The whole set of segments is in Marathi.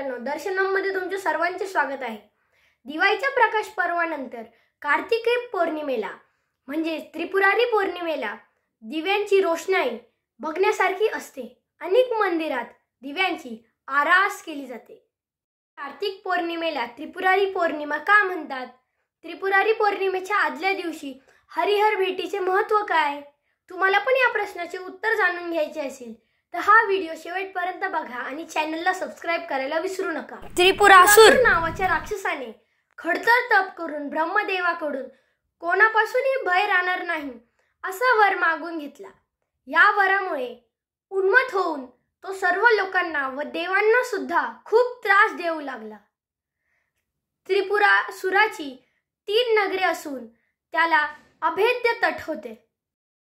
मित्रांनो तुमचे सर्वांचे स्वागत आहे दिवाळीच्या प्रकाश पर्वानंतर कार्तिकी पौर्णिमेला म्हणजे त्रिपुरारी पौर्णिमेला दिव्यांची रोषणाई बघण्यासारखी असते अनेक मंदिरात दिव्यांची आरास केली जाते कार्तिक पौर्णिमेला त्रिपुरारी पौर्णिमा का म्हणतात त्रिपुरारी पौर्णिमेच्या आदल्या दिवशी हरिहर भेटीचे महत्त्व काय तुम्हाला पण या प्रश्नाचे उत्तर जाणून घ्यायचे असेल तर हा व्हिडिओ शेवटपर्यंत बघा आणि चॅनलला सबस्क्राईब करायला विसरू नका त्रिपुरासुर नावाच्या राक्षसाने खडतर तप करून ब्रह्मदेवाकडून कोणापासूनही भय राहणार नाही असा वर मागून घेतला या वरामुळे उन्मत होऊन तो सर्व लोकांना व देवांना सुद्धा खूप त्रास देऊ लागला त्रिपुरासुराची तीन नगरे असून त्याला अभेद्य तट होते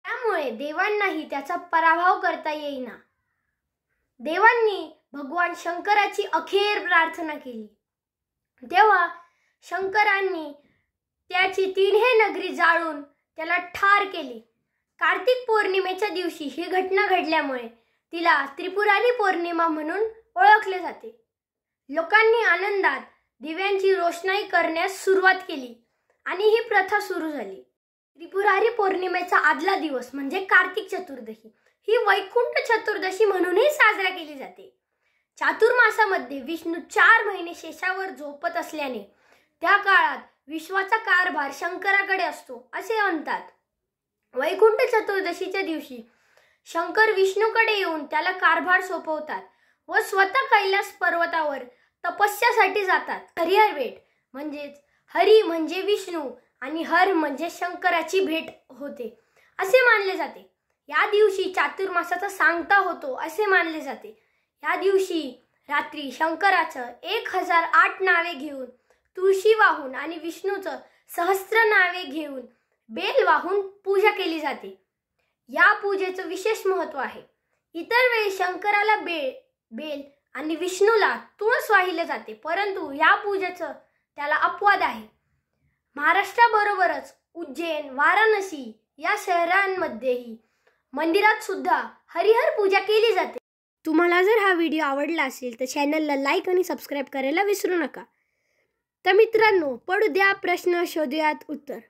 त्यामुळे देवांनाही त्याचा पराभव करता येईना देवांनी भगवान शंकराची अखेर प्रार्थना केली तेव्हा शंकरांनी त्याची तिन्ही नगरी जाळून त्याला ठार केले कार्तिक पौर्णिमेच्या दिवशी ही घटना घडल्यामुळे तिला त्रिपुरारी पौर्णिमा म्हणून ओळखले जाते लोकांनी आनंदात दिव्यांची रोषणाई करण्यास सुरुवात केली आणि ही प्रथा सुरू झाली त्रिपुरारी पौर्णिमेचा आदला दिवस म्हणजे कार्तिक चतुर्दशी ही वैकुंठ चतुर्दशी म्हणूनही साजरा केली जाते चातुर्मासामध्ये विष्णू चार महिने शेषावर झोपत असल्याने त्या काळात विश्वाचा कारभार शंकराकडे असतो असे म्हणतात वैकुंठ चतुर्दशीच्या दिवशी शंकर विष्णूकडे येऊन त्याला कारभार सोपवतात व स्वतः कैलास पर्वतावर तपस्यासाठी जातात हरिहर वेट म्हणजेच हरी म्हणजे विष्णू आणि हर म्हणजे शंकराची भेट होते असे मानले जाते या दिवशी चातुर्मासाचा सांगता होतो असे मानले जाते या दिवशी रात्री शंकराचं एक हजार आठ नावे घेऊन तुळशी वाहून आणि विष्णूचं सहस्त्र नावे घेऊन बेल वाहून पूजा केली जाते या पूजेचं विशेष महत्त्व आहे इतर वेळी शंकराला बेल बेल आणि विष्णूला तुळस वाहिलं जाते परंतु या पूजेचं त्याला अपवाद आहे महाराष्ट्राबरोबरच उज्जैन वाराणसी या शहरांमध्येही मंदिरात सुद्धा हरिहर पूजा केली जाते तुम्हाला जर हा व्हिडिओ आवडला असेल तर चॅनलला लाईक आणि सबस्क्राईब करायला विसरू नका तर मित्रांनो पडू द्या प्रश्न शोधूयात उत्तर